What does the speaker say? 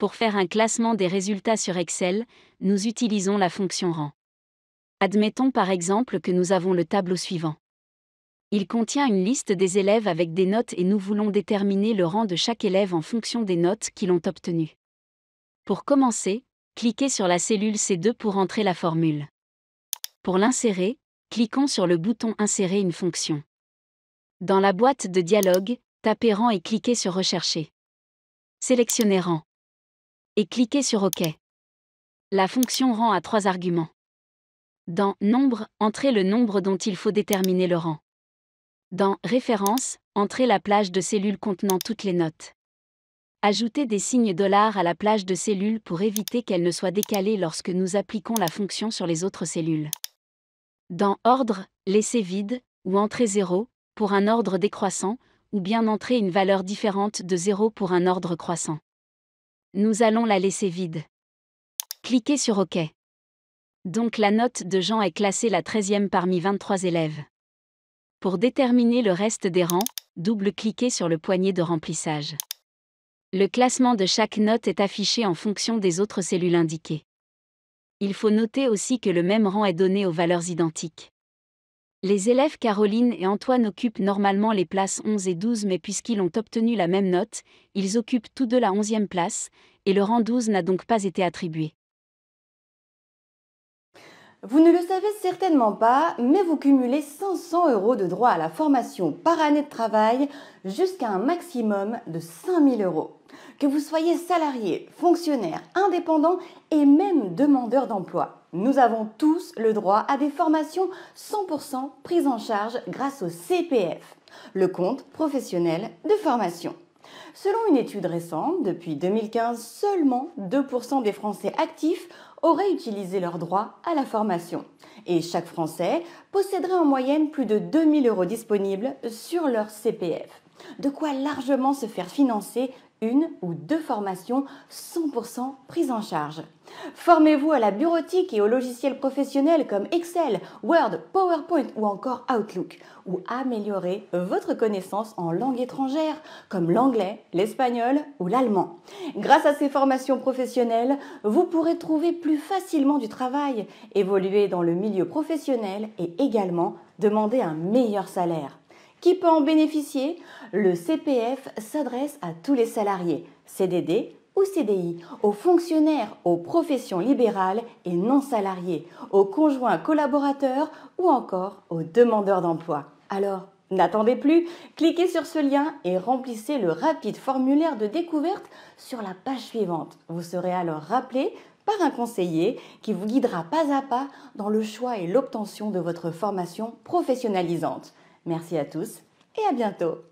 Pour faire un classement des résultats sur Excel, nous utilisons la fonction rang. Admettons par exemple que nous avons le tableau suivant. Il contient une liste des élèves avec des notes et nous voulons déterminer le rang de chaque élève en fonction des notes qu'ils ont obtenues. Pour commencer, cliquez sur la cellule C2 pour entrer la formule. Pour l'insérer, cliquons sur le bouton Insérer une fonction. Dans la boîte de dialogue, tapez rang et cliquez sur Rechercher. Sélectionnez rang et cliquez sur OK. La fonction rang a trois arguments. Dans Nombre, entrez le nombre dont il faut déterminer le rang. Dans Référence, entrez la plage de cellules contenant toutes les notes. Ajoutez des signes dollars à la plage de cellules pour éviter qu'elles ne soient décalées lorsque nous appliquons la fonction sur les autres cellules. Dans Ordre, laissez vide, ou entrez 0, pour un ordre décroissant, ou bien entrez une valeur différente de 0 pour un ordre croissant. Nous allons la laisser vide. Cliquez sur OK. Donc la note de Jean est classée la 13e parmi 23 élèves. Pour déterminer le reste des rangs, double-cliquez sur le poignet de remplissage. Le classement de chaque note est affiché en fonction des autres cellules indiquées. Il faut noter aussi que le même rang est donné aux valeurs identiques. Les élèves Caroline et Antoine occupent normalement les places 11 et 12 mais puisqu'ils ont obtenu la même note, ils occupent tous deux la 11e place, et le rang 12 n'a donc pas été attribué. Vous ne le savez certainement pas, mais vous cumulez 500 euros de droits à la formation par année de travail jusqu'à un maximum de 5000 euros. Que vous soyez salarié, fonctionnaire, indépendant et même demandeur d'emploi, nous avons tous le droit à des formations 100% prises en charge grâce au CPF, le compte professionnel de formation. Selon une étude récente, depuis 2015, seulement 2% des Français actifs auraient utilisé leur droit à la formation. Et chaque Français posséderait en moyenne plus de 2000 euros disponibles sur leur CPF. De quoi largement se faire financer une ou deux formations 100% prises en charge. Formez-vous à la bureautique et aux logiciels professionnels comme Excel, Word, PowerPoint ou encore Outlook, ou améliorez votre connaissance en langue étrangère comme l'anglais, l'espagnol ou l'allemand. Grâce à ces formations professionnelles, vous pourrez trouver plus facilement du travail, évoluer dans le milieu professionnel et également demander un meilleur salaire. Qui peut en bénéficier Le CPF s'adresse à tous les salariés, CDD ou CDI, aux fonctionnaires, aux professions libérales et non salariées, aux conjoints collaborateurs ou encore aux demandeurs d'emploi. Alors, N'attendez plus, cliquez sur ce lien et remplissez le rapide formulaire de découverte sur la page suivante. Vous serez alors rappelé par un conseiller qui vous guidera pas à pas dans le choix et l'obtention de votre formation professionnalisante. Merci à tous et à bientôt